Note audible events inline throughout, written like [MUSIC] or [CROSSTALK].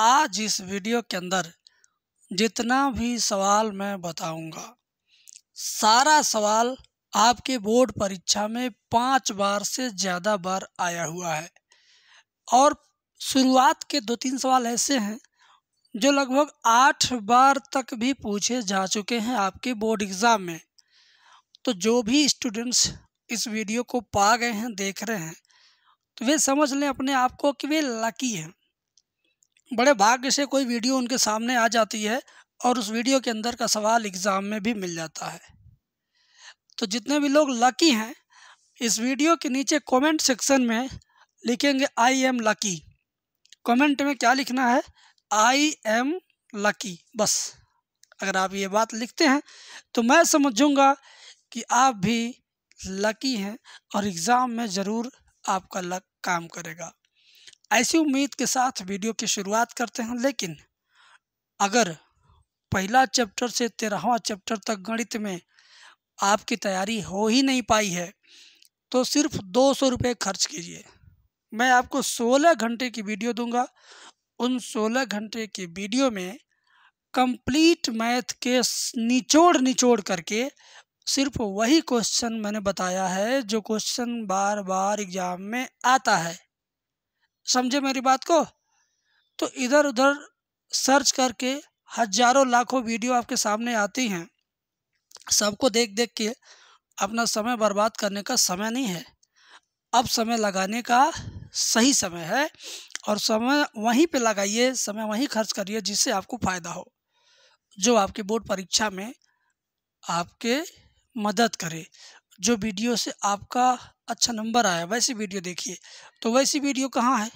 आज इस वीडियो के अंदर जितना भी सवाल मैं बताऊंगा सारा सवाल आपके बोर्ड परीक्षा में पांच बार से ज़्यादा बार आया हुआ है और शुरुआत के दो तीन सवाल ऐसे हैं जो लगभग आठ बार तक भी पूछे जा चुके हैं आपके बोर्ड एग्ज़ाम में तो जो भी स्टूडेंट्स इस वीडियो को पा गए हैं देख रहे हैं तो वे समझ लें अपने आप को कि वे लकी हैं बड़े भाग्य से कोई वीडियो उनके सामने आ जाती है और उस वीडियो के अंदर का सवाल एग्ज़ाम में भी मिल जाता है तो जितने भी लोग लकी हैं इस वीडियो के नीचे कमेंट सेक्शन में लिखेंगे आई एम लकी कमेंट में क्या लिखना है आई एम लकी बस अगर आप ये बात लिखते हैं तो मैं समझूंगा कि आप भी लकी हैं और एग्ज़ाम में ज़रूर आपका लक काम करेगा ऐसी उम्मीद के साथ वीडियो की शुरुआत करते हैं लेकिन अगर पहला चैप्टर से तेरहवा चैप्टर तक गणित में आपकी तैयारी हो ही नहीं पाई है तो सिर्फ दो सौ रुपये खर्च कीजिए मैं आपको सोलह घंटे की वीडियो दूंगा उन सोलह घंटे की वीडियो में कंप्लीट मैथ के निचोड़ निचोड़ करके सिर्फ वही क्वेश्चन मैंने बताया है जो क्वेश्चन बार बार एग्ज़ाम में आता है समझे मेरी बात को तो इधर उधर सर्च करके हजारों लाखों वीडियो आपके सामने आती हैं सबको देख देख के अपना समय बर्बाद करने का समय नहीं है अब समय लगाने का सही समय है और समय वहीं पे लगाइए समय वहीं खर्च करिए जिससे आपको फ़ायदा हो जो आपकी बोर्ड परीक्षा में आपके मदद करे जो वीडियो से आपका अच्छा नंबर आया वैसी वीडियो देखिए तो वैसी वीडियो कहाँ है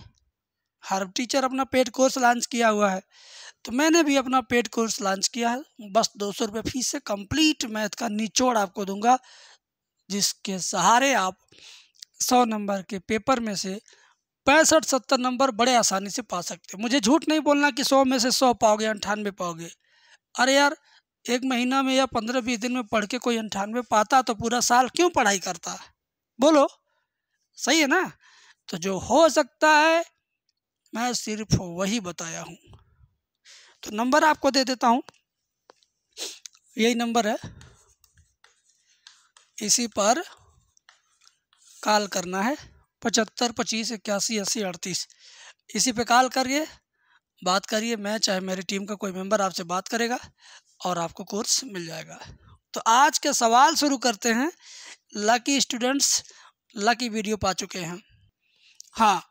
हर टीचर अपना पेड कोर्स लॉन्च किया हुआ है तो मैंने भी अपना पेड कोर्स लॉन्च किया है बस दो सौ रुपये फीस से कंप्लीट मैथ का निचोड़ आपको दूंगा जिसके सहारे आप सौ नंबर के पेपर में से पैंसठ सत्तर नंबर बड़े आसानी से पा सकते मुझे झूठ नहीं बोलना कि सौ में से सौ पाओगे अंठानवे पाओगे अरे यार एक महीना में या पंद्रह बीस दिन में पढ़ के कोई अंठानवे पाता तो पूरा साल क्यों पढ़ाई करता बोलो सही है ना तो जो हो सकता है मैं सिर्फ वही बताया हूँ तो नंबर आपको दे देता हूँ यही नंबर है इसी पर कॉल करना है पचहत्तर पच्चीस इक्यासी अस्सी अड़तीस इसी पे कॉल करिए बात करिए मैं चाहे मेरी टीम का कोई मेंबर आपसे बात करेगा और आपको कोर्स मिल जाएगा तो आज का सवाल शुरू करते हैं लकी स्टूडेंट्स लकी वीडियो पा चुके हैं हाँ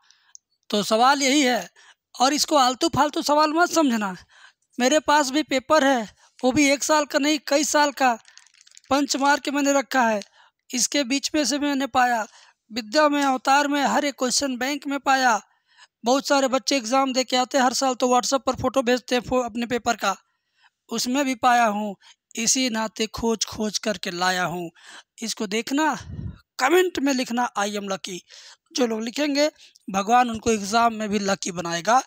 तो सवाल यही है और इसको आलतू फालतू सवाल मत समझना मेरे पास भी पेपर है वो भी एक साल का नहीं कई साल का पंच मार के मैंने रखा है इसके बीच में से मैंने पाया विद्या में अवतार में हर एक क्वेश्चन बैंक में पाया बहुत सारे बच्चे एग्ज़ाम दे के आते हैं हर साल तो व्हाट्सअप पर फ़ोटो भेजते हैं अपने पेपर का उसमें भी पाया हूँ इसी नाते खोज खोज करके लाया हूँ इसको देखना कमेंट में लिखना आई एम लकी जो लोग लिखेंगे भगवान उनको एग्ज़ाम में भी लकी बनाएगा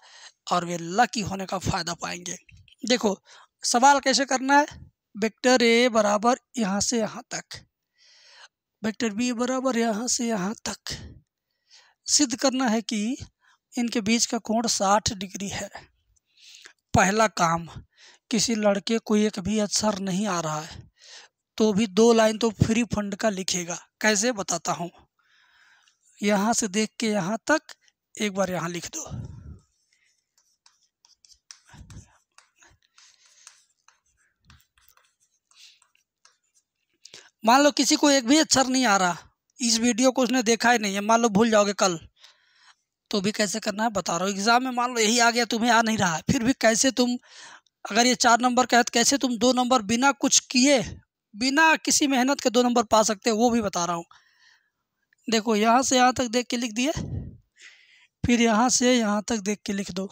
और वे लकी होने का फ़ायदा पाएंगे देखो सवाल कैसे करना है वेक्टर ए बराबर यहाँ से यहाँ तक वेक्टर बी बराबर यहाँ से यहाँ तक सिद्ध करना है कि इनके बीच का कोण साठ डिग्री है पहला काम किसी लड़के को एक भी अक्षर नहीं आ रहा है तो भी दो लाइन तो फ्री फंड का लिखेगा कैसे बताता हूँ यहाँ से देख के यहाँ तक एक बार यहाँ लिख दो मान लो किसी को एक भी अक्षर नहीं आ रहा इस वीडियो को उसने देखा ही नहीं है मान लो भूल जाओगे कल तो भी कैसे करना है बता रहा हूँ एग्ज़ाम में मान लो यही आ गया तुम्हें आ नहीं रहा है फिर भी कैसे तुम अगर ये चार नंबर का है तो कैसे तुम दो नंबर बिना कुछ किए बिना किसी मेहनत के दो नंबर पा सकते हो वो भी बता रहा हूँ देखो यहाँ से यहाँ तक देख के लिख दिए फिर यहाँ से यहाँ तक देख के लिख दो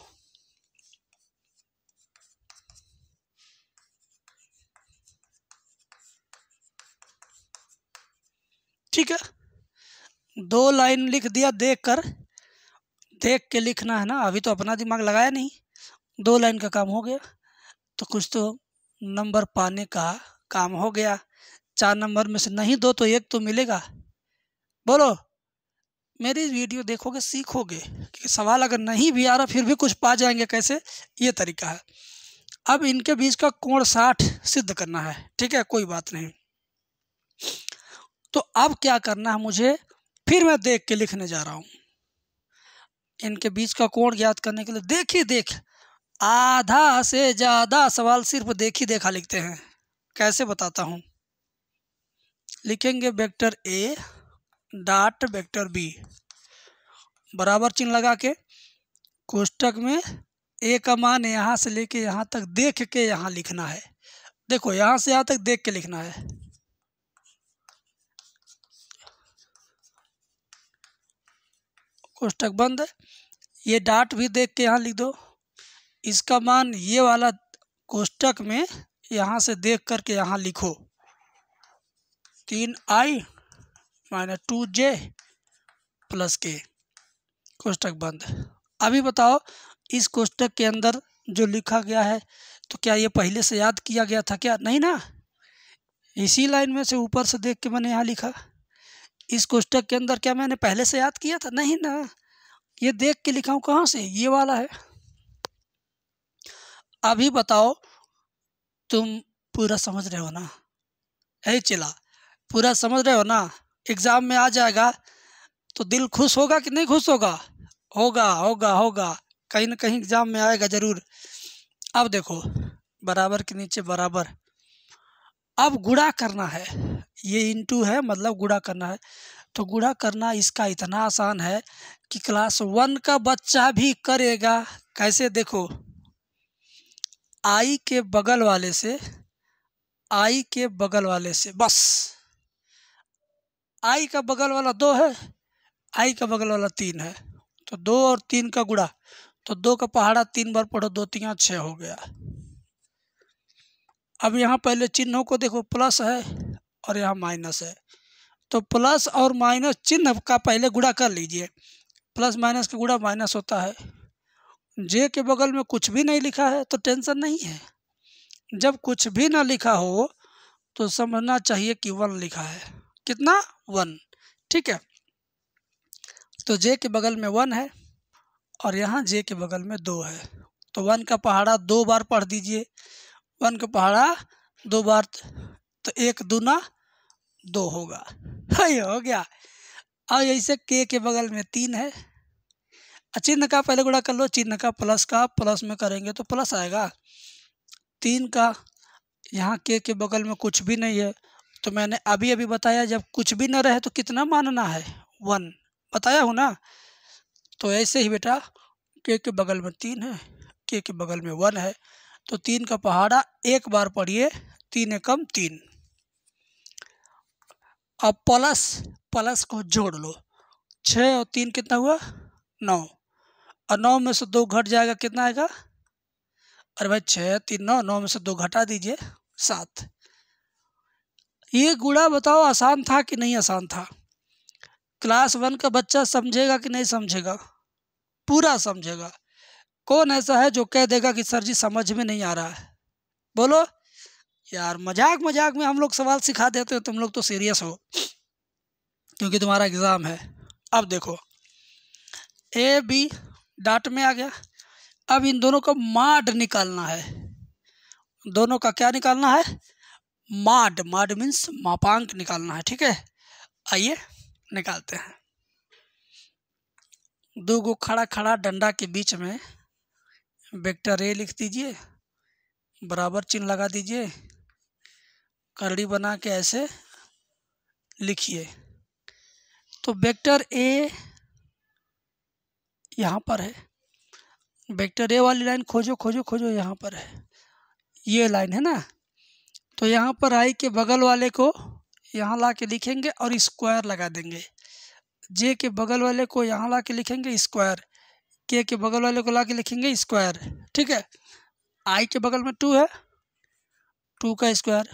ठीक है दो लाइन लिख दिया देख कर देख के लिखना है ना अभी तो अपना दिमाग लगाया नहीं दो लाइन का काम हो गया तो कुछ तो नंबर पाने का काम हो गया चार नंबर में से नहीं दो तो एक तो मिलेगा बोलो मेरी वीडियो देखोगे सीखोगे कि सवाल अगर नहीं भी आ रहा फिर भी कुछ पा जाएंगे कैसे ये तरीका है अब इनके बीच का कोण साठ सिद्ध करना है ठीक है कोई बात नहीं तो अब क्या करना है मुझे फिर मैं देख के लिखने जा रहा हूँ इनके बीच का कोण ज्ञात करने के लिए देख ही देख आधा से ज़्यादा सवाल सिर्फ देख ही देखा लिखते हैं कैसे बताता हूँ लिखेंगे vector A dot vector B बराबर चिन्ह लगा के कोष्टक में ए का मान यहाँ से लेके यहाँ तक देख के यहाँ लिखना है देखो यहाँ से यहाँ तक देख के लिखना है कोष्टक बंद ये डाट भी देख के यहाँ लिख दो इसका मान ये वाला कोष्टक में यहाँ से देख करके यहाँ लिखो तीन I minus two J plus K कोष्टक बंद अभी बताओ इस कोष्टक के अंदर जो लिखा गया है तो क्या ये पहले से याद किया गया था क्या नहीं ना इसी लाइन में से ऊपर से देख के मैंने यहाँ लिखा इस कोष्टक के अंदर क्या मैंने पहले से याद किया था नहीं ना ये देख के लिखा हूँ कहाँ से ये वाला है अभी बताओ तुम पूरा समझ रहे हो ना यही चिला पूरा समझ रहे हो ना एग्ज़ाम में आ जाएगा तो दिल खुश होगा कि नहीं खुश होगा होगा होगा होगा कहीं ना कहीं एग्ज़ाम में आएगा ज़रूर अब देखो बराबर के नीचे बराबर अब गुड़ा करना है ये इनटू है मतलब गुड़ा करना है तो गुड़ा करना इसका इतना आसान है कि क्लास वन का बच्चा भी करेगा कैसे देखो आई के बगल वाले से आई के बगल वाले से बस आई का बगल वाला दो है आई का बगल वाला तीन है तो दो और तीन का गुड़ा तो दो का पहाड़ा तीन बार पढ़ो दो तीन छः हो गया अब यहाँ पहले चिन्हों को देखो प्लस है और यहाँ माइनस है तो प्लस और माइनस चिन्ह का पहले गुड़ा कर लीजिए प्लस माइनस का गुड़ा माइनस होता है जे के बगल में कुछ भी नहीं लिखा है तो टेंशन नहीं है जब कुछ भी ना लिखा हो तो समझना चाहिए कि वन लिखा है कितना वन ठीक है तो जे के बगल में वन है और यहाँ जे के बगल में दो है तो वन का पहाड़ा दो बार पढ़ दीजिए वन का पहाड़ा दो बार तो एक दूना दो होगा [LAUGHS] ये हो गया और ऐसे के के बगल में तीन है चिन्ह का पहले गुड़ा कर लो चिन्ह का प्लस का प्लस में करेंगे तो प्लस आएगा तीन का यहाँ के के बगल में कुछ भी नहीं है तो मैंने अभी अभी बताया जब कुछ भी ना रहे तो कितना मानना है वन बताया हूँ ना तो ऐसे ही बेटा के के बगल में तीन है के के बगल में वन है तो तीन का पहाड़ा एक बार पढ़िए तीन एकम तीन अब प्लस प्लस को जोड़ लो छः और तीन कितना हुआ नौ और नौ में से दो घट जाएगा कितना आएगा अरे भाई छः तीन नौ नौ में से दो घटा दीजिए सात ये गुड़ा बताओ आसान था कि नहीं आसान था क्लास वन का बच्चा समझेगा कि नहीं समझेगा पूरा समझेगा कौन ऐसा है जो कह देगा कि सर जी समझ में नहीं आ रहा है बोलो यार मजाक मजाक में हम लोग सवाल सिखा देते हो तुम लोग तो सीरियस हो क्योंकि तुम्हारा एग्ज़ाम है अब देखो ए बी डॉट में आ गया अब इन दोनों का माड निकालना है दोनों का क्या निकालना है माड माड मीन्स मापांक निकालना है ठीक है आइए निकालते हैं दो गो खड़ा खड़ा डंडा के बीच में वेक्टर ए लिख दीजिए बराबर चिन्ह लगा दीजिए करड़ी बना के ऐसे लिखिए तो वेक्टर ए यहाँ पर है वेक्टर ए वाली लाइन खोजो खोजो खोजो यहाँ पर है ये लाइन है ना तो यहाँ पर आई के बगल वाले को यहाँ ला के लिखेंगे और स्क्वायर लगा देंगे जे के बगल वाले को यहाँ ला के लिखेंगे स्क्वायर के के बगल वाले को ला के लिखेंगे स्क्वायर ठीक है आई के बगल में टू है टू का स्क्वायर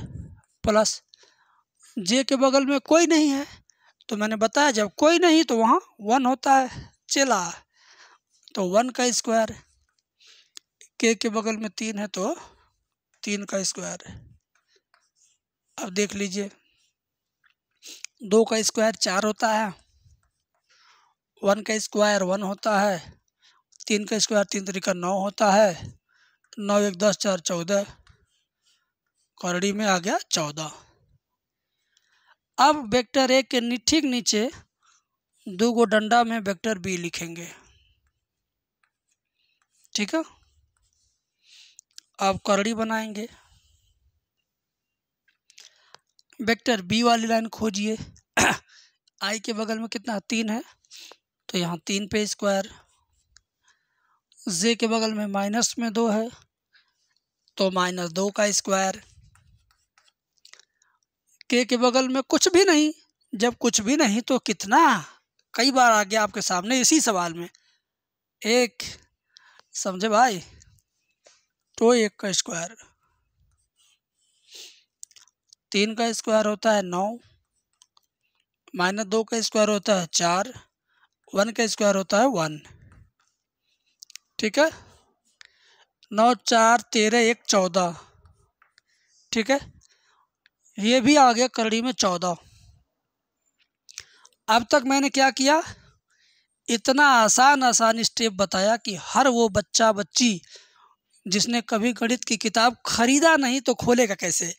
प्लस जे के बगल में कोई नहीं है तो मैंने बताया जब कोई नहीं तो वहाँ वन होता है चला तो वन का स्क्वायर के के बगल में तीन है तो तीन का स्क्वायर अब देख लीजिए दो का स्क्वायर चार होता है वन का स्क्वायर वन होता है तीन का स्क्वायर तीन तरीका नौ होता है नौ एक दस चार चौदह कॉरडी में आ गया चौदह अब वेक्टर ए के ठीक नीचे दो गो डंडा में वेक्टर बी लिखेंगे ठीक है आप करड़ी बनाएंगे वेक्टर बी वाली लाइन खोजिए [COUGHS] आई के बगल में कितना तीन है तो यहाँ तीन पे स्क्वायर जे के बगल में माइनस में दो है तो माइनस दो का स्क्वायर के के बगल में कुछ भी नहीं जब कुछ भी नहीं तो कितना कई बार आ गया आपके सामने इसी सवाल में एक समझे भाई तो एक का स्क्वायर तीन का स्क्वायर होता है नौ माइनस दो का स्क्वायर होता है चार वन का स्क्वायर होता है वन ठीक है नौ चार तेरह एक चौदह ठीक है ये भी आ गया करड़ी में चौदह अब तक मैंने क्या किया इतना आसान आसान स्टेप बताया कि हर वो बच्चा बच्ची जिसने कभी गणित की किताब खरीदा नहीं तो खोलेगा कैसे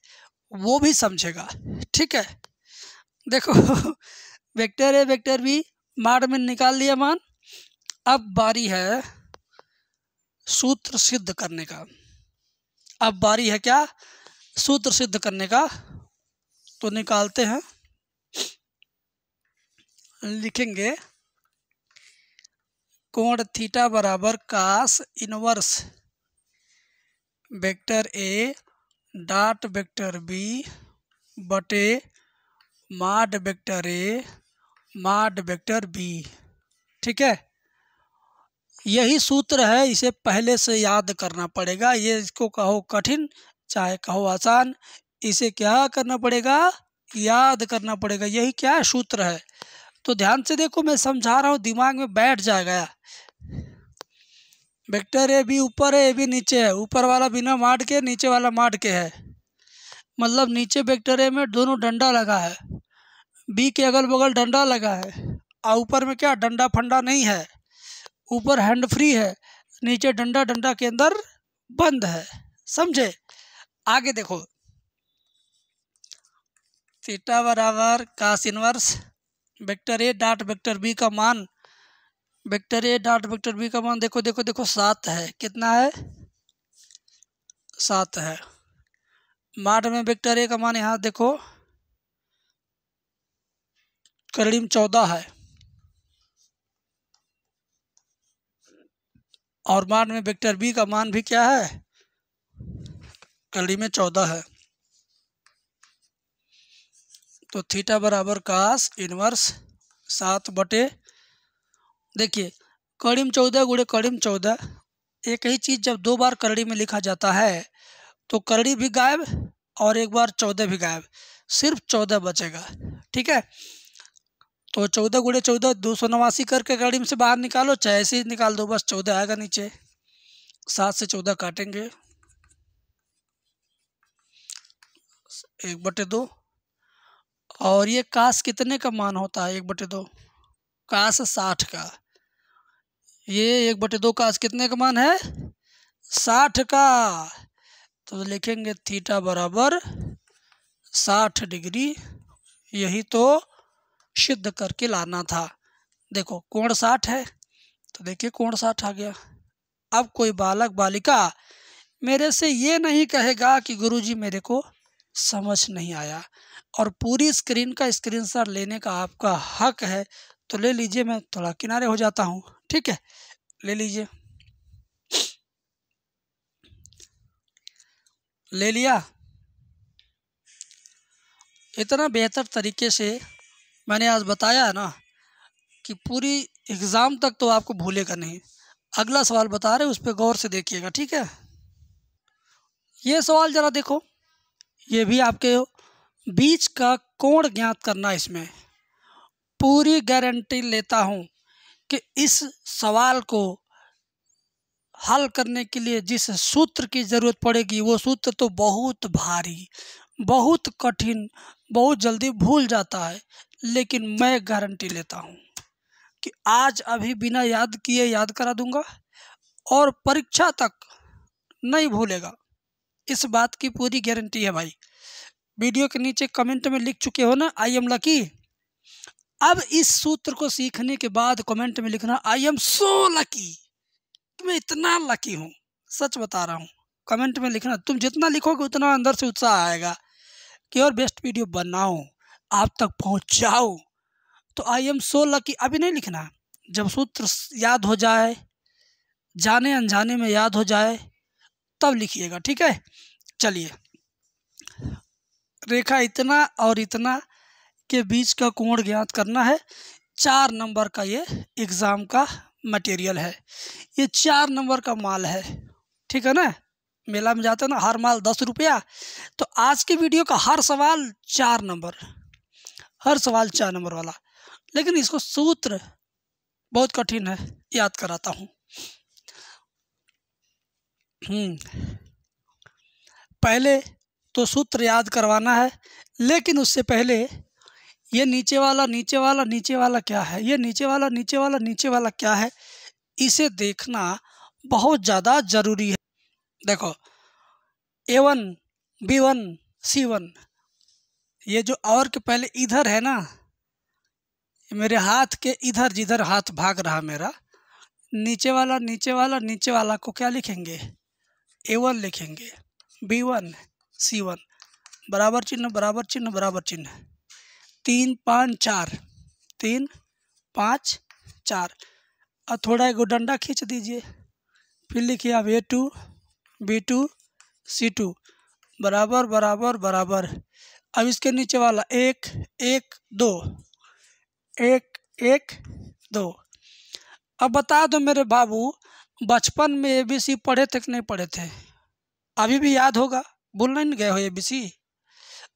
वो भी समझेगा ठीक है देखो [LAUGHS] वेक्टर ए वेक्टर भी मार में निकाल लिया मान अब बारी है सूत्र सिद्ध करने का अब बारी है क्या सूत्र सिद्ध करने का तो निकालते हैं लिखेंगे कोण थीटा बराबर cos inverse vector A dot vector B बटे माड वेक्टर ए माड वेक्टर बी ठीक है यही सूत्र है इसे पहले से याद करना पड़ेगा ये इसको कहो कठिन चाहे कहो आसान इसे क्या करना पड़ेगा याद करना पड़ेगा यही क्या सूत्र है तो ध्यान से देखो मैं समझा रहा हूँ दिमाग में बैठ जाएगा वेक्टर ए भी ऊपर है ए भी नीचे है ऊपर वाला बिना माट के नीचे वाला माट के है मतलब नीचे वेक्टर ए में दोनों डंडा लगा है बी के अगल बगल डंडा लगा है और ऊपर में क्या डंडा फंडा नहीं है ऊपर हैंड फ्री है नीचे डंडा डंडा के अंदर बंद है समझे आगे देखो थीटा बराबर cos inverse vector A dot vector B का मान vector A dot vector B का मान देखो देखो देखो सात है कितना है सात है मार्ड में वेक्टर ए का मान यहाँ देखो करीम चौदह है और मार्ड में वेक्टर बी का मान भी क्या है करीम में चौदह है तो थीटा बराबर कास इनवर्स सात बटे देखिए कड़ीम चौदह गुड़े कड़ीम चौदह एक ही चीज़ जब दो बार करड़ी में लिखा जाता है तो करड़ी भी गायब और एक बार चौदह भी गायब सिर्फ चौदह बचेगा ठीक है तो चौदह गुड़े चौदह दो सौ नवासी करके कड़ीम में से बाहर निकालो चाहे ऐसे ही निकाल दो बस चौदह आएगा नीचे सात से चौदह काटेंगे एक बटे दो और ये काश कितने का मान होता है एक बटे दो काश साठ का ये एक बटे दो काश कितने का मान है साठ का तो लिखेंगे थीटा बराबर साठ डिग्री यही तो सिद्ध करके लाना था देखो कोण साठ है तो देखिए कोण साठ आ गया अब कोई बालक बालिका मेरे से ये नहीं कहेगा कि गुरुजी मेरे को समझ नहीं आया और पूरी स्क्रीन का स्क्रीनशॉट लेने का आपका हक है तो ले लीजिए मैं थोड़ा किनारे हो जाता हूँ ठीक है ले लीजिए ले लिया इतना बेहतर तरीके से मैंने आज बताया है ना कि पूरी एग्ज़ाम तक तो आपको भूलेगा नहीं अगला सवाल बता रहे उस पर गौर से देखिएगा ठीक है ये सवाल ज़रा देखो ये भी आपके बीच का कोण ज्ञात करना इसमें पूरी गारंटी लेता हूँ कि इस सवाल को हल करने के लिए जिस सूत्र की ज़रूरत पड़ेगी वो सूत्र तो बहुत भारी बहुत कठिन बहुत जल्दी भूल जाता है लेकिन मैं गारंटी लेता हूँ कि आज अभी बिना याद किए याद करा दूँगा और परीक्षा तक नहीं भूलेगा इस बात की पूरी गारंटी है भाई वीडियो के नीचे कमेंट में लिख चुके हो ना आई एम लकी अब इस सूत्र को सीखने के बाद कमेंट में लिखना आई एम सो लकी मैं इतना लकी हूँ सच बता रहा हूँ कमेंट में लिखना तुम जितना लिखोगे उतना अंदर से उत्साह आएगा कि और बेस्ट वीडियो बनाओ आप तक पहुँचाओ तो आई एम सो लकी अभी नहीं लिखना जब सूत्र याद हो जाए जाने अनजाने में याद हो जाए तब लिखिएगा ठीक है चलिए रेखा इतना और इतना के बीच का कोण ज्ञात करना है चार नंबर का ये एग्ज़ाम का मटेरियल है ये चार नंबर का माल है ठीक है ना मेला में जाते हैं ना हर माल दस रुपया तो आज के वीडियो का हर सवाल चार नंबर हर सवाल चार नंबर वाला लेकिन इसको सूत्र बहुत कठिन है याद कराता हूँ हम्म। पहले तो सूत्र याद करवाना है लेकिन उससे पहले ये नीचे वाला नीचे वाला नीचे वाला क्या है ये नीचे वाला नीचे वाला नीचे वाला क्या है इसे देखना बहुत ज़्यादा ज़रूरी है देखो A one B one C one ये जो और के पहले इधर है ना मेरे हाथ के इधर जिधर हाथ भाग रहा मेरा नीचे वाला नीचे वाला नीचे वाला को क्या लिखेंगे ए वन लिखेंगे बी वन सी वन बराबर चिन्ह बराबर चिन्ह बराबर चिन्ह तीन पाँच चार तीन पाँच चार और थोड़ा एगो डंडा खींच दीजिए फिर लिखिए आप A two B two C two बराबर बराबर बराबर अब इसके नीचे वाला एक एक दो एक एक दो अब बता दो मेरे बाबू बचपन में ए बी सी पढ़े थे कि नहीं पढ़े थे अभी भी याद होगा भूल नहीं गए हो ए बी सी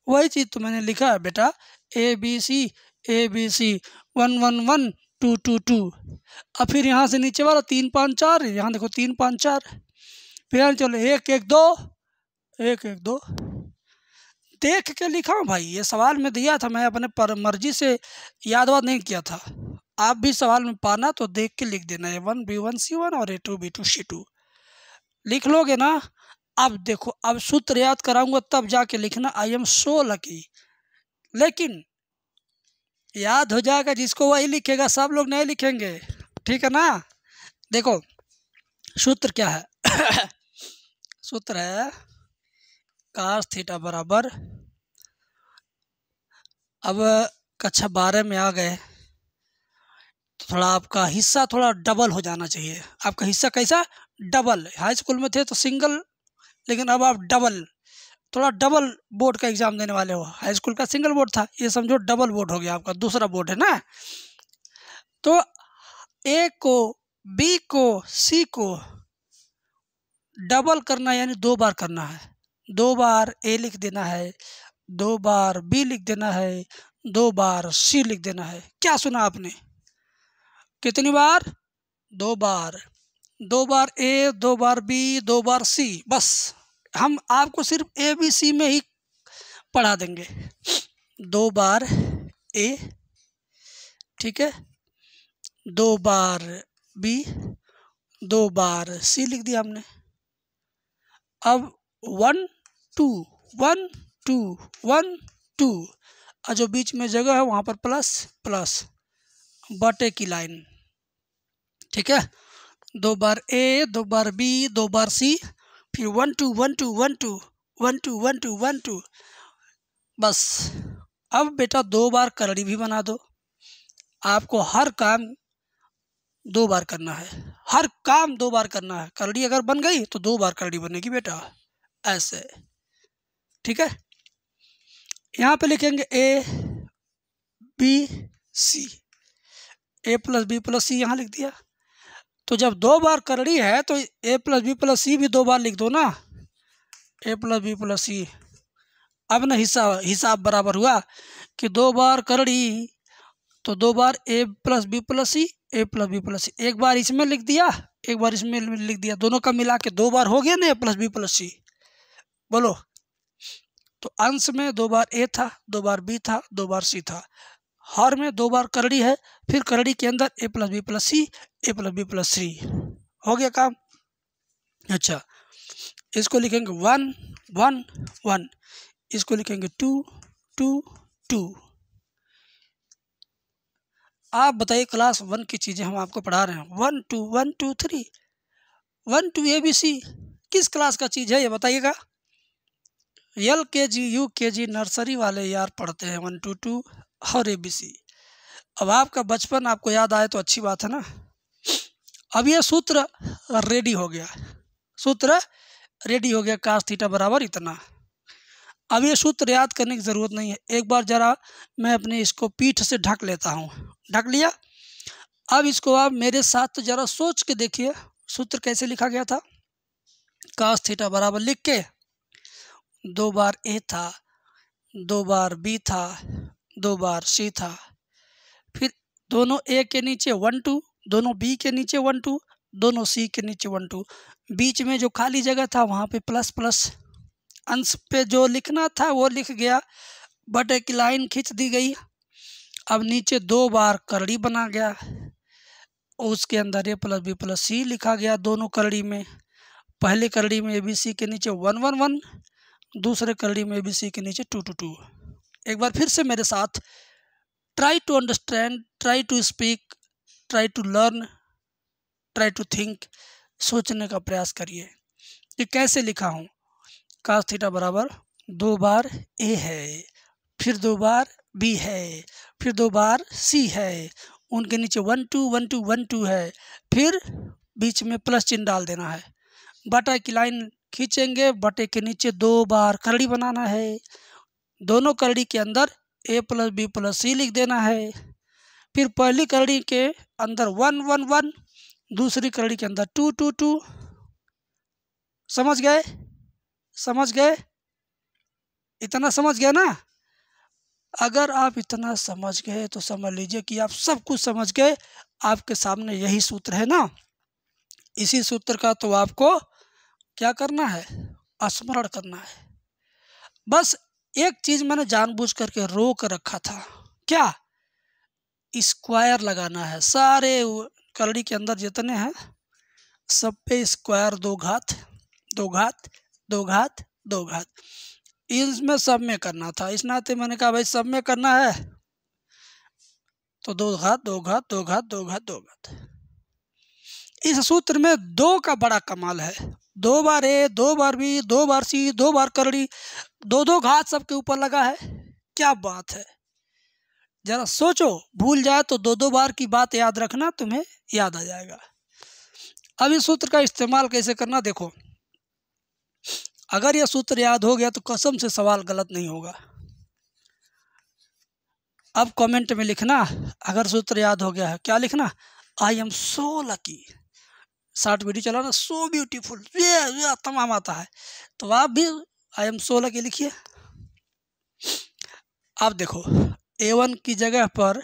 वही चीज़ तो मैंने लिखा है बेटा A B C A B C one one one two two two और फिर यहाँ से नीचे वाला तीन पाँच चार यहाँ देखो तीन पाँच चार फिर यहाँ चलो एक एक दो एक एक दो देख के लिखा भाई ये सवाल मैं दिया था मैं अपने पर मर्जी से यादवाद नहीं किया था आप भी सवाल में पाना तो देख के लिख देना A one B one C one और A two B two C two लिख लोगे ना अब देखो अब सूत्र याद कराऊंगा तब जाके लिखना आई एम सो लकी लेकिन याद हो जाएगा जिसको वही लिखेगा सब लोग नहीं लिखेंगे ठीक है ना देखो सूत्र क्या है [COUGHS] सूत्र है काश थीटा बराबर अब कक्षा बारह में आ गए थोड़ा आपका हिस्सा थोड़ा डबल हो जाना चाहिए आपका हिस्सा कैसा डबल हाई स्कूल में थे तो सिंगल लेकिन अब आप डबल थोड़ा डबल बोर्ड का एग्ज़ाम देने वाले हो हाई स्कूल का सिंगल बोर्ड था ये समझो डबल बोर्ड हो गया आपका दूसरा बोर्ड है ना तो ए को बी को सी को डबल करना यानी दो बार करना है दो बार ए लिख देना है दो बार बी लिख देना है दो बार सी लिख देना है क्या सुना आपने कितनी बार दो बार दो बार ए दो बार बी दो बार सी बस हम आपको सिर्फ ए बी सी में ही पढ़ा देंगे दो बार ए ठीक है दो बार बी दो बार सी लिख दिया हमने अब one two one two one two और जो बीच में जगह है वहाँ पर प्लस प्लस बटे की लाइन ठीक है दो बार ए दो बार बी दो बार सी फिर one two one two one two one two one two one two बस अब बेटा दो बार करड़ी भी बना दो आपको हर काम दो बार करना है हर काम दो बार करना है करड़ी अगर बन गई तो दो बार करड़ी बनेगी बेटा ऐसे ठीक है यहाँ पे लिखेंगे A B C A plus B plus C यहाँ लिख दिया तो जब दो बार करड़ी है तो A plus B plus C भी दो बार लिख दो ना A plus B plus C अब ना हिसाब हिसाब बराबर हुआ कि दो बार करड़ी तो दो बार A plus B plus C A plus B plus C एक बार इसमें लिख दिया एक बार इसमें लिख दिया दोनों का मिला के दो बार हो गया ना A plus B plus C बोलो तो अंश में दो बार ए था दो बार बी था दो बार सी था हर में दो बार करड़ी है फिर करड़ी के अंदर A plus B plus C A plus B plus three हो गया काम अच्छा इसको लिखेंगे वन वन वन इसको लिखेंगे टू टू टू आप बताइए क्लास वन की चीज़ें हम आपको पढ़ा रहे हैं one two one two three one two A B C किस क्लास का चीज़ है ये बताइएगा एल के जी यू के जी नर्सरी वाले यार पढ़ते हैं वन टू टू और ए बी सी अब आपका बचपन आपको याद आए तो अच्छी बात है ना अब यह सूत्र रेडी हो गया सूत्र रेडी हो गया काश थीटा बराबर इतना अब ये सूत्र याद करने की ज़रूरत नहीं है एक बार ज़रा मैं अपने इसको पीठ से ढक लेता हूँ ढक लिया अब इसको आप मेरे साथ तो ज़रा सोच के देखिए सूत्र कैसे लिखा गया था काश थीटा बराबर लिख के दो बार ए था दो बार बी था दो बार सी था फिर दोनों ए के नीचे वन टू दोनों बी के नीचे वन टू दोनों सी के नीचे वन टू बीच में जो खाली जगह था वहाँ पे प्लस प्लस अंश पे जो लिखना था वो लिख गया बट एक लाइन खींच दी गई अब नीचे दो बार करड़ी बना गया उसके अंदर A plus B plus C लिखा गया दोनों करड़ी में पहले करड़ी में ए बी सी के नीचे वन वन वन दूसरे करड़ी में ए बी सी के नीचे टू टू टू एक बार फिर से मेरे साथ try to understand try to speak try to learn try to think सोचने का प्रयास करिए ये कैसे लिखा हूँ कास थीटा बराबर दो बार ए है फिर दो बार बी है फिर दो बार सी है उनके नीचे one two one two one two है फिर बीच में प्लस चिन्ह डाल देना है बटा की लाइन खींचेंगे बटे के नीचे दो बार करड़ी बनाना है दोनों करड़ी के अंदर A plus B plus C लिख देना है फिर पहली करड़ी के अंदर वन वन वन दूसरी करड़ी के अंदर टू टू टू समझ गए समझ गए इतना समझ गए ना अगर आप इतना समझ गए तो समझ लीजिए कि आप सब कुछ समझ गए आपके सामने यही सूत्र है ना इसी सूत्र का तो आपको क्या करना है स्मरण करना है बस एक चीज मैंने जानबूझ करके रोक रखा था क्या स्क्वायर लगाना है सारे कलड़ी के अंदर जितने हैं सब पे स्क्वायर दो घात दो घात दो घात दो घात इसमें सब में करना था इस नाते मैंने कहा भाई सब में करना है तो दो घात दो घात दो घात दो घात दो घात इस सूत्र में दो का बड़ा कमाल है दो बार ए दो बार बी दो बार सी दो बार करड़ी दो दो घात सबके ऊपर लगा है क्या बात है ज़रा सोचो भूल जाए तो दो दो बार की बात याद रखना तुम्हें याद आ जाएगा अब इस सूत्र का इस्तेमाल कैसे करना देखो अगर यह सूत्र याद हो गया तो कसम से सवाल गलत नहीं होगा अब कमेंट में लिखना अगर सूत्र याद हो गया है क्या लिखना I am so lucky short video चला ना सो ब्यूटीफुल ये तमाम आता है तो आप भी आई एम सोलह के लिखिए आप देखो ए वन की जगह पर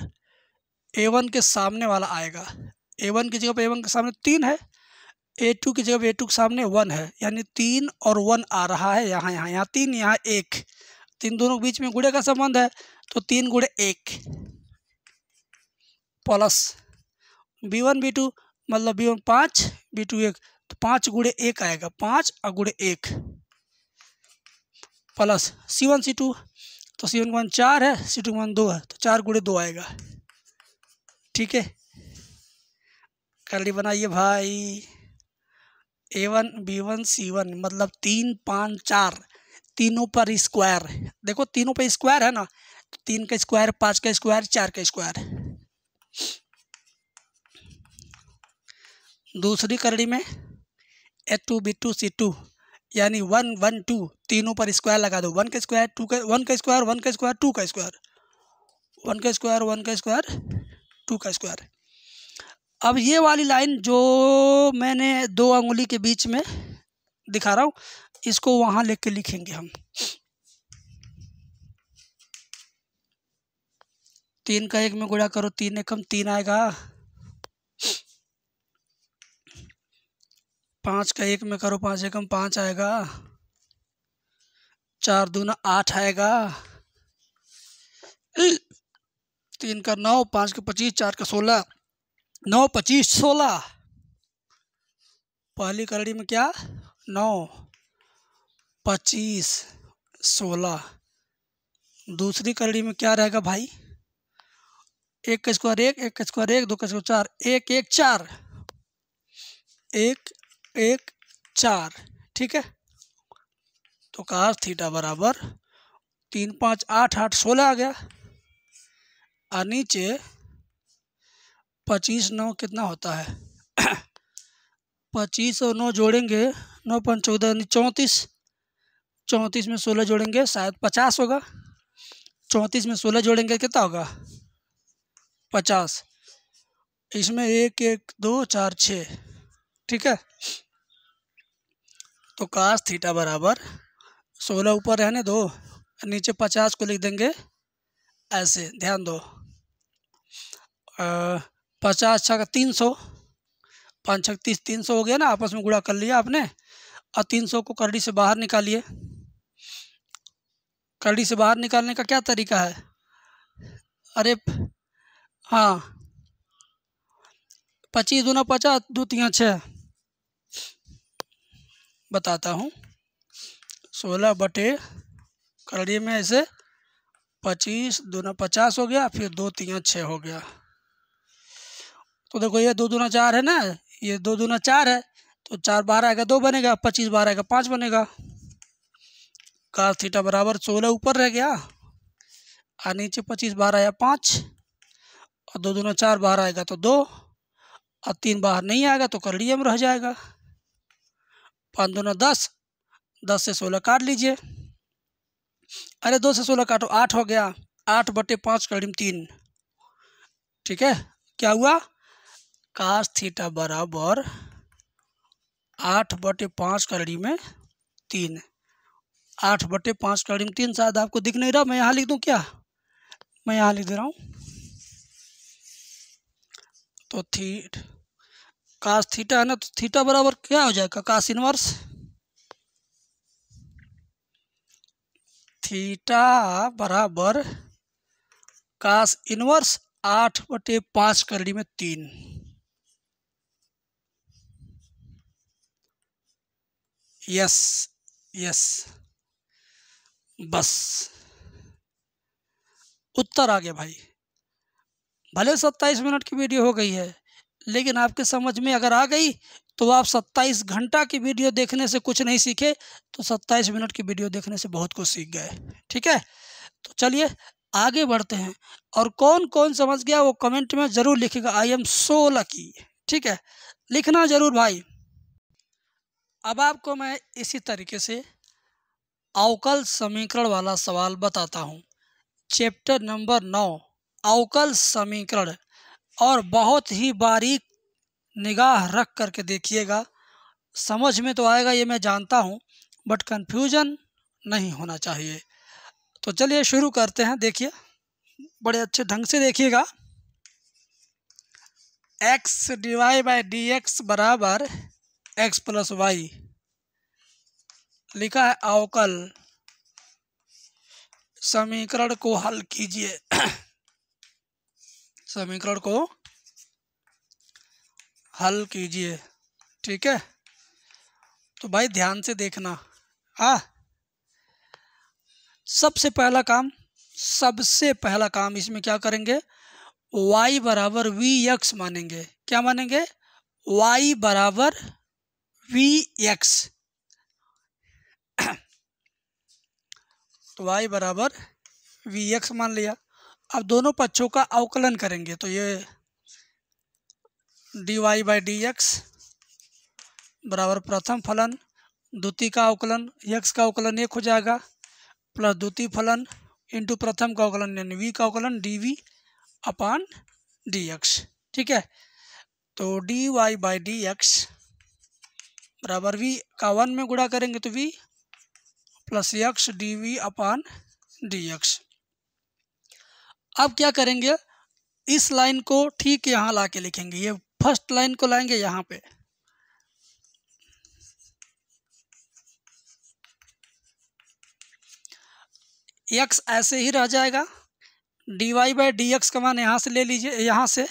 ए वन के सामने वाला आएगा ए वन की जगह पर ए वन के सामने तीन है ए टू की जगह पर ए टू के सामने वन है यानी तीन और वन आ रहा है यहाँ यहाँ यहाँ तीन यहाँ एक तीन दोनों के बीच में गुड़े का संबंध है तो तीन गुड़े एक plus B one B two मतलब बी वन पाँच बी टू एक तो पाँच गुड़े एक आएगा पाँच और गुड़े एक plus C one C two तो सी वन वन चार है सी टू वन दो है तो चार गुड़े दो आएगा ठीक है करली बनाइए भाई A one B one C one मतलब तीन पाँच चार तीनों पर स्क्वायर देखो तीनों पर स्क्वायर है ना तो तीन का स्क्वायर पाँच का स्क्वायर चार का स्क्वायर दूसरी करड़ी में A two B two C two यानी वन वन टू तीनों पर स्क्वायर लगा दो वन का स्क्वायर टू का वन का स्क्वायर वन का स्क्वायर टू का स्क्वायर वन का स्क्वायर वन का स्क्वायर टू का स्क्वायर अब ये वाली लाइन जो मैंने दो अंगुली के बीच में दिखा रहा हूँ इसको वहाँ लेके लिखेंगे हम तीन का एक में गुड़ा करो तीन एकम तीन आएगा पाँच का एक में करो पाँच एकम पाँच आएगा चार दूना आठ आएगा तीन का नौ पाँच का पच्चीस चार का सोलह नौ पच्चीस सोलह पहली करड़ी में क्या नौ पच्चीस सोलह दूसरी करड़ी में क्या रहेगा भाई एक का स्क्वायर एक एक का स्क्वायर एक दो का स्क्वायर चार एक एक चार एक एक चार ठीक है तो कार थीटा बराबर तीन पाँच आठ आठ सोलह आ गया और नीचे पच्चीस नौ कितना होता है पच्चीस और नौ जोड़ेंगे नौ पाँच चौदह यानी चौंतीस चौंतीस में सोलह जोड़ेंगे शायद पचास होगा चौंतीस में सोलह जोड़ेंगे कितना होगा पचास इसमें एक एक दो चार छः ठीक है तो कास थीटा बराबर सोलह ऊपर रहने दो नीचे पचास को लिख देंगे ऐसे ध्यान दो पचास छः का तीन सौ पाँच छः तीस तीन सौ हो गया ना आपस में गुड़ा कर लिया आपने और तीन सौ को करडी से बाहर निकालिए करडी से बाहर निकालने का क्या तरीका है अरे हाँ पच्चीस दूना पचास दो तीन छः बताता हूँ सोलह बटे करड़िए में ऐसे पच्चीस दोना पचास हो गया फिर दो तीन छः हो गया तो देखो ये दो दूना चार है ना ये दो दूना चार है तो चार बारह आएगा दो बनेगा पच्चीस बारह आएगा पाँच बनेगा कार थीटा बराबर सोलह ऊपर रह गया और नीचे पच्चीस बारह या पाँच और दो दूना चार बाहर आएगा तो दो और तीन बाहर नहीं आएगा तो करड़िए में रह जाएगा पाँच दोनों दस दस से सोलह काट लीजिए अरे दो से सोलह काटो आठ हो गया आठ बटे पाँच करीम तीन ठीक है क्या हुआ काश थीटा बराबर आठ बटे पाँच कड़ी में तीन आठ बटे पाँच कड़ी में तीन शायद आपको दिख नहीं रहा मैं यहाँ लिख दूँ क्या मैं यहाँ लिख दे रहा हूँ तो थी काश थीटा है ना तो थीटा बराबर क्या हो जाएगा काश इनवर्स थीटा बराबर काश इनवर्स आठ बटे पांच करड़ी में तीन यस यस बस उत्तर आ गया भाई भले सत्ताईस मिनट की वीडियो हो गई है लेकिन आपके समझ में अगर आ गई तो आप 27 घंटा की वीडियो देखने से कुछ नहीं सीखे तो 27 मिनट की वीडियो देखने से बहुत कुछ सीख गए ठीक है तो चलिए आगे बढ़ते हैं और कौन कौन समझ गया वो कमेंट में ज़रूर लिखेगा आई एम सो लकी ठीक है लिखना ज़रूर भाई अब आपको मैं इसी तरीके से अवकल समीकरण वाला सवाल बताता हूँ चैप्टर नंबर नौ अवकल समीकरण और बहुत ही बारीक निगाह रख कर के देखिएगा समझ में तो आएगा ये मैं जानता हूँ बट कन्फ्यूज़न नहीं होना चाहिए तो चलिए शुरू करते हैं देखिए बड़े अच्छे ढंग से देखिएगा X D Y by D x बराबर एक्स प्लस वाई लिखा है अवकल समीकरण को हल कीजिए समीकरण को हल कीजिए ठीक है तो भाई ध्यान से देखना आ सबसे पहला काम सबसे पहला काम इसमें क्या करेंगे y बराबर वी एक्स मानेंगे क्या मानेंगे y बराबर वी एक्स [COUGHS] तो y बराबर वी एक्स मान लिया अब दोनों पक्षों का अवकलन करेंगे तो ये D Y by D x बराबर प्रथम फलन द्वितीय का अवकलन यक्स का अवकलन एक हो जाएगा प्लस द्वितीय फलन इंटू प्रथम का अवकलन यानी वी का अवकलन D V upon D X ठीक है तो D Y by D x बराबर वी का वन में गुणा करेंगे तो V plus X D V upon D X अब क्या करेंगे इस लाइन को ठीक यहाँ ला के लिखेंगे ये फर्स्ट लाइन को लाएंगे यहाँ पे एक्स ऐसे ही रह जाएगा d Y by D x का मान यहाँ से ले लीजिए यहाँ से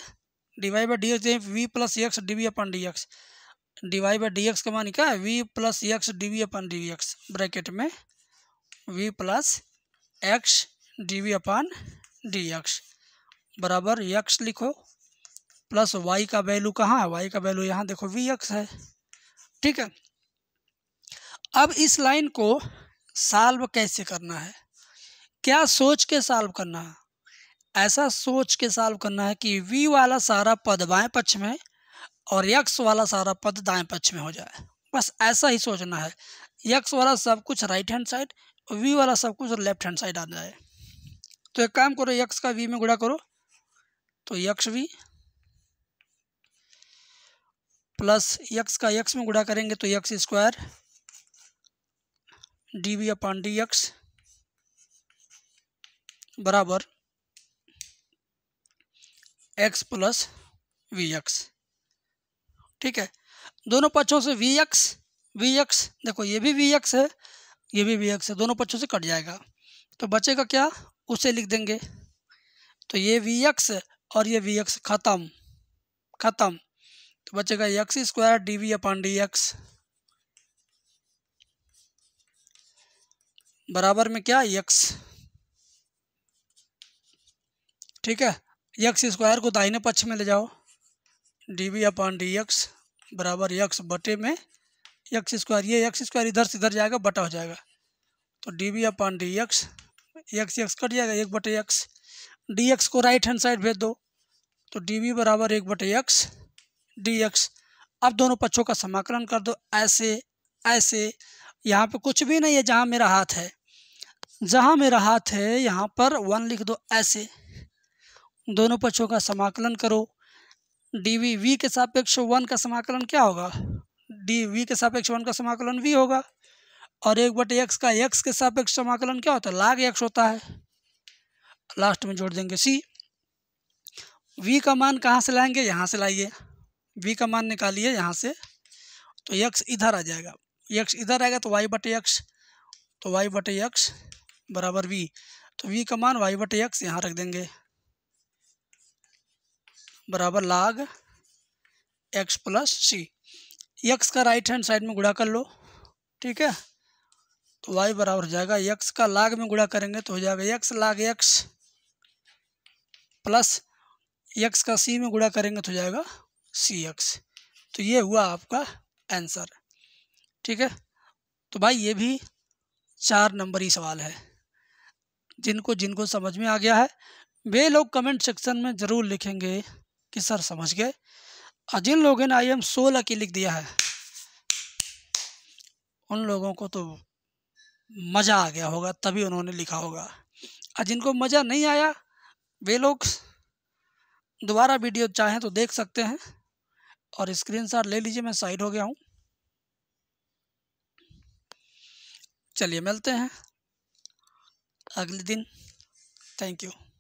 d Y by D x v plus x d v upon d x d Y by D x का मान क्या है v plus x d v upon d x bracket में v plus x d v upon d x बराबर x लिखो plus y का value कहाँ है वाई का वैल्यू यहाँ देखो वी एक्स है ठीक है अब इस लाइन को साल्व कैसे करना है क्या सोच के साल्व करना है ऐसा सोच के साल्व करना है कि वी वाला सारा पद बाएं पक्ष में और यक्स वाला सारा पद दाएं पक्ष में हो जाए बस ऐसा ही सोचना है यक्स वाला सब कुछ राइट हैंड साइड वी वाला सब कुछ लेफ्ट हैंड साइड आ जाए तो एक काम करो यक्ष का वी में गुड़ा करो तो यक्ष वी प्लस यक्ष का यक्ष में गुड़ा करेंगे तो x square d v upon d x बराबर एक्स प्लस वी एक्स ठीक है दोनों पक्षों से वी एक्स वी एक्स देखो ये भी वी एक्स है ये भी वी एक्स है दोनों पक्षों से कट जाएगा तो बचेगा क्या उसे लिख देंगे तो ये वी एक्स और ये वी एक्स ख़त्म ख़त्म तो बचेगा x square d v upon d x बराबर में क्या एक्स ठीक है एक्स स्क्वायर को दाहिने पक्ष में ले जाओ d v upon d x बराबर एक्स बटे में एक्स स्क्वायर ये एक्स स्क्वायर इधर से इधर जाएगा बटा हो जाएगा तो d v upon d x x x cut जाएगा एक बटे एक्स डी एक्स को राइट हैंड साइड भेज दो तो डी वी बराबर एक बटे एक्स डी एक्स अब दोनों पक्षों का समाकलन कर दो ऐसे ऐसे यहाँ पे कुछ भी नहीं है जहाँ मेरा हाथ है जहाँ मेरा हाथ है यहाँ पर वन लिख दो ऐसे दोनों पक्षों का समाकलन करो डी वी वी के सापेक्ष वन का समाकलन क्या होगा डी वी के सापेक्ष वन का समाकलन वी होगा और एक बटे एक्स का एक्स के सापेक्ष समाकलन क्या होता है लाग एक्स होता है लास्ट में जोड़ देंगे सी वी का मान कहाँ से लाएंगे यहाँ से लाइए वी का मान निकालिए यहाँ से तो यक्स इधर आ जाएगा यक्स इधर आएगा तो वाई बटे एक्स तो वाई बटे एक्स बराबर वी तो वी का मान वाई बटे एक्स यहाँ रख देंगे बराबर log x plus c x का राइट हैंड साइड में गुड़ा कर लो ठीक है तो वाई बराबर हो जाएगा यक्स का लाग में गुणा करेंगे तो हो जाएगा यक्स लाग यक्स प्लस यक्स का सी में गुणा करेंगे तो हो जाएगा सी एक्स तो ये हुआ आपका आंसर ठीक है तो भाई ये भी चार नंबर ही सवाल है जिनको जिनको समझ में आ गया है वे लोग कमेंट सेक्शन में ज़रूर लिखेंगे कि सर समझ गए और जिन लोगों ने आई एम सोलह की लिख दिया है उन लोगों को तो मज़ा आ गया होगा तभी उन्होंने लिखा होगा और जिनको मज़ा नहीं आया वे लोग दोबारा वीडियो चाहें तो देख सकते हैं और स्क्रीनशॉट ले लीजिए मैं साइड हो गया हूँ चलिए मिलते हैं अगले दिन थैंक यू